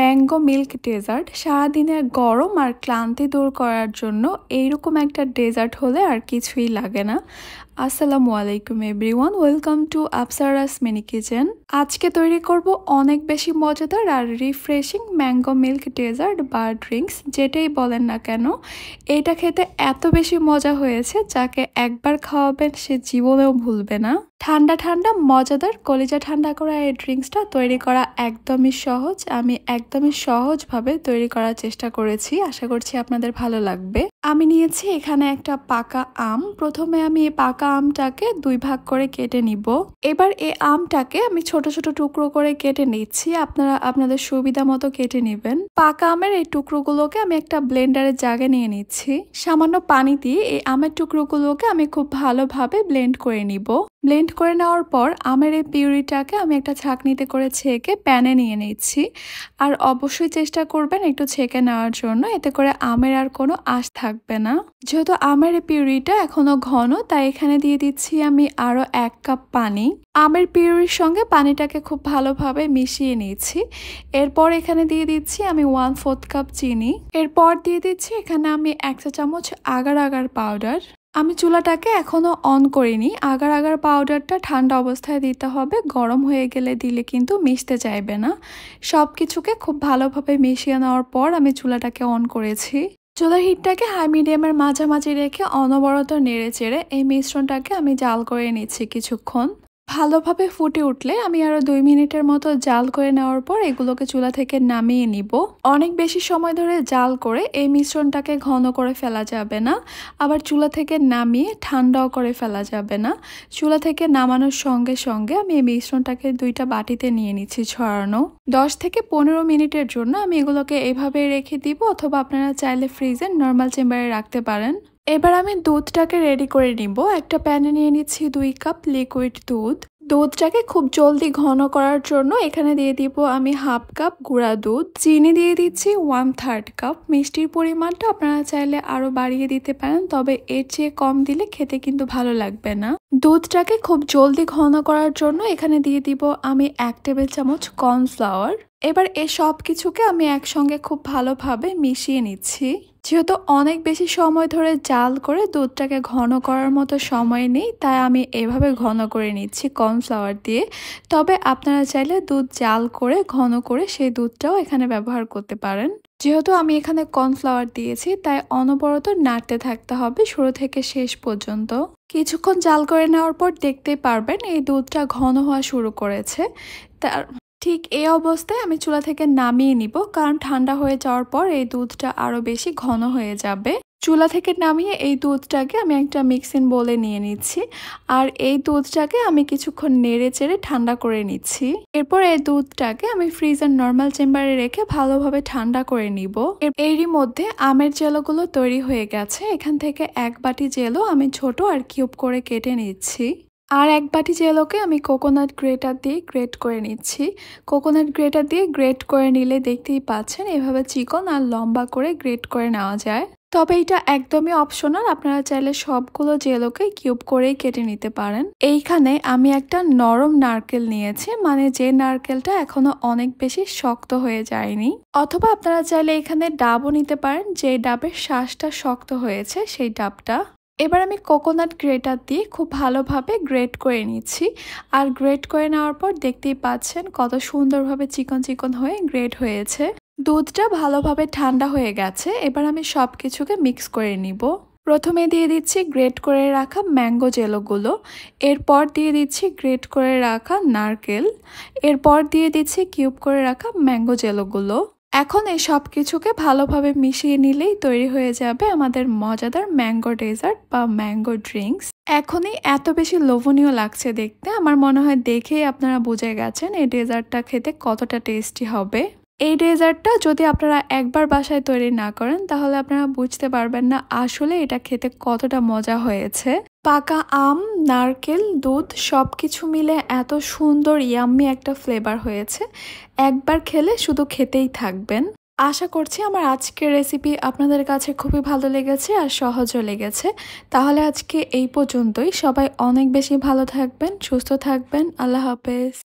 mango milk dessert সারাদিনের গরম আর ক্লান্তি দূর করার জন্য এইরকম একটা ডেজার্ট হলে আর কিছুই লাগে না আসসালামু আলাইকুম everyone welcome to Apsara's mini kitchen আজকে তৈরি করব অনেক বেশি মজাদার আর রিফ্রেশিং ম্যাঙ্গো মিল্ক ডেজার্ট বা ড্রিঙ্কস যেটাই বলেন না কেন এটা খেতে এত বেশি মজা হয়েছে যাকে একবার খাওয়াবেন সে জীবনেও ভুলবে না ঠান্ডা ঠান্ডা মজাদার কলিজা ঠান্ডা করা এই ড্রিঙ্কসটা তৈরি করা একদমই সহজ আমি একদমই সহজভাবে তৈরি করার চেষ্টা করেছি আশা করছি আপনাদের ভালো লাগবে আমি নিয়েছি এখানে একটা পাকা আম প্রথমে আমি এই পাকা আমটাকে দুই ভাগ করে কেটে নিব এবার এই আমটাকে আমি ছোট ছোট টুকরো করে কেটে নিচ্ছি আপনারা আপনাদের সুবিধা মতো কেটে নেবেন পাকা আমের এই টুকরোগুলোকে আমি একটা ব্লেন্ডারের জাগে নিয়ে নিচ্ছি সামান্য পানি দিয়ে এই আমের টুকরোগুলোকে আমি খুব ভালোভাবে ব্লেন্ড করে নিব ব্লেন্ড করে নেওয়ার পর আমের এই পিউরিটাকে আমি একটা ছাঁকনিতে করে ছেঁকে প্যানে নিয়ে নিচ্ছি আর অবশ্যই চেষ্টা করবেন একটু ছেঁকে নেওয়ার জন্য এতে করে আমের আর কোনো আশ থাকবে না যেহেতু আমের এই পিউরিটা এখনও ঘন তাই এখানে দিয়ে দিচ্ছি আমি আরও এক কাপ পানি আমের পিউরির সঙ্গে পানিটাকে খুব ভালোভাবে মিশিয়ে নিচ্ছি এরপর এখানে দিয়ে দিচ্ছি আমি ওয়ান ফোর্থ কাপ চিনি এরপর দিয়ে দিচ্ছি এখানে আমি এক চা চামচ আগার আগার পাউডার আমি চুলাটাকে এখনও অন করিনি আগার আগার পাউডারটা ঠান্ডা অবস্থায় দিতে হবে গরম হয়ে গেলে দিলে কিন্তু মিশতে চাইবে না সব কিছুকে খুব ভালোভাবে মিশিয়ে নেওয়ার পর আমি চুলাটাকে অন করেছি চুলার হিটটাকে হাই মিডিয়ামের মাঝামাঝি রেখে অনবরত নেড়ে চেড়ে এই মিশ্রণটাকে আমি জাল করে নিচ্ছি কিছুক্ষণ ভালোভাবে ফুটে উঠলে আমি আরও দুই মিনিটের মতো জাল করে নেওয়ার পর এগুলোকে চুলা থেকে নামিয়ে নিব অনেক বেশি সময় ধরে জাল করে এই মিশ্রণটাকে ঘন করে ফেলা যাবে না আবার চুলা থেকে নামিয়ে ঠান্ডাও করে ফেলা যাবে না চুলা থেকে নামানোর সঙ্গে সঙ্গে আমি এই মিশ্রণটাকে দুইটা বাটিতে নিয়ে নিচ্ছি ছড়ানো দশ থেকে পনেরো মিনিটের জন্য আমি এগুলোকে এভাবে রেখে দিব অথবা আপনারা চাইলে ফ্রিজে নর্মাল চেম্বারে রাখতে পারেন এবার আমি দুধটাকে রেডি করে নিব একটা প্যানে নিয়ে নিচ্ছি দুই কাপ লিকুইড দুধ দুধটাকে খুব জলদি ঘন করার জন্য এখানে দিয়ে দিব আমি হাফ কাপ গুঁড়া দুধ চিনি দিয়ে দিচ্ছি ওয়ান থার্ড কাপ মিষ্টির পরিমাণটা আপনারা চাইলে আরও বাড়িয়ে দিতে পারেন তবে এর চেয়ে কম দিলে খেতে কিন্তু ভালো লাগবে না দুধটাকে খুব জলদি ঘন করার জন্য এখানে দিয়ে দিব আমি এক টেবিল চামচ কর্নফ্লাওয়ার এবার এই সব কিছুকে আমি একসঙ্গে খুব ভালোভাবে মিশিয়ে নিচ্ছি যেহেতু অনেক বেশি সময় ধরে জাল করে দুধটাকে ঘন করার মতো সময় নেই তাই আমি এভাবে ঘন করে নিচ্ছি কর্নফ্লাওয়ার দিয়ে তবে আপনারা চাইলে দুধ জাল করে ঘন করে সেই দুধটাও এখানে ব্যবহার করতে পারেন যেহেতু আমি এখানে কর্নফ্লাওয়ার দিয়েছি তাই অনবরত নাড়তে থাকতে হবে শুরু থেকে শেষ পর্যন্ত কিছুক্ষণ জাল করে নেওয়ার পর দেখতেই পারবেন এই দুধটা ঘন হওয়া শুরু করেছে তার ঠিক এই অবস্থায় আমি চুলা থেকে নামিয়ে নিব কারণ ঠান্ডা হয়ে যাওয়ার পর এই দুধটা আরও বেশি ঘন হয়ে যাবে চুলা থেকে নামিয়ে এই দুধটাকে আমি একটা মিক্সিং বলে নিয়ে নিচ্ছি আর এই দুধটাকে আমি কিছুক্ষণ নেড়ে চেড়ে ঠান্ডা করে নিচ্ছি এরপর এই দুধটাকে আমি ফ্রিজের নর্মাল চেম্বারে রেখে ভালোভাবে ঠান্ডা করে নিব এরই মধ্যে আমের জেলোগুলো তৈরি হয়ে গেছে এখান থেকে এক বাটি জেলো আমি ছোট আর কিউব করে কেটে নিচ্ছি আর এক বাটি জেলোকে আমি কোকোনাট গ্রেটার দিয়ে গ্রেট করে নিচ্ছি কোকোনাট গ্রেটার দিয়ে গ্রেট করে নিলে দেখতেই পাচ্ছেন এভাবে চিকন আর লম্বা করে গ্রেট করে নেওয়া যায় তবে এটা একদমই অপশনাল আপনারা চাইলে সবগুলো জেলোকে কিউব করেই কেটে নিতে পারেন এইখানে আমি একটা নরম নারকেল নিয়েছি মানে যে নারকেলটা এখনো অনেক বেশি শক্ত হয়ে যায়নি অথবা আপনারা চাইলে এখানে ডাবও নিতে পারেন যে ডাবের শ্বাসটা শক্ত হয়েছে সেই ডাবটা এবার আমি কোকোনাট গ্রেটার দিয়ে খুব ভালোভাবে গ্রেট করে নিচ্ছি আর গ্রেট করে নেওয়ার পর দেখতেই পাচ্ছেন কত সুন্দরভাবে চিকন চিকন হয়ে গ্রেট হয়েছে দুধটা ভালোভাবে ঠান্ডা হয়ে গেছে এবার আমি সব কিছুকে মিক্স করে নিব প্রথমে দিয়ে দিচ্ছি গ্রেট করে রাখা ম্যাঙ্গো জেলোগুলো এরপর দিয়ে দিচ্ছি গ্রেট করে রাখা নারকেল এরপর দিয়ে দিচ্ছি কিউব করে রাখা ম্যাঙ্গো জেলোগুলো এখন এই সব কিছুকে ভালোভাবে মিশিয়ে নিলেই তৈরি হয়ে যাবে আমাদের মজাদার ম্যাঙ্গো ডেজার্ট বা ম্যাঙ্গো ড্রিঙ্কস এখনই এত বেশি লোভনীয় লাগছে দেখতে আমার মনে হয় দেখেই আপনারা বুঝে গেছেন এই ডেজার্টটা খেতে কতটা টেস্টি হবে এই ডেজার্টটা যদি আপনারা একবার বাসায় তৈরি না করেন তাহলে আপনারা বুঝতে পারবেন না আসলে এটা খেতে কতটা মজা হয়েছে পাকা আম নারকেল দুধ সব কিছু মিলে এত সুন্দর ইয়াম্মি একটা ফ্লেভার হয়েছে একবার খেলে শুধু খেতেই থাকবেন আশা করছি আমার আজকের রেসিপি আপনাদের কাছে খুবই ভালো লেগেছে আর সহজও লেগেছে তাহলে আজকে এই পর্যন্তই সবাই অনেক বেশি ভালো থাকবেন সুস্থ থাকবেন আল্লাহ হাফেজ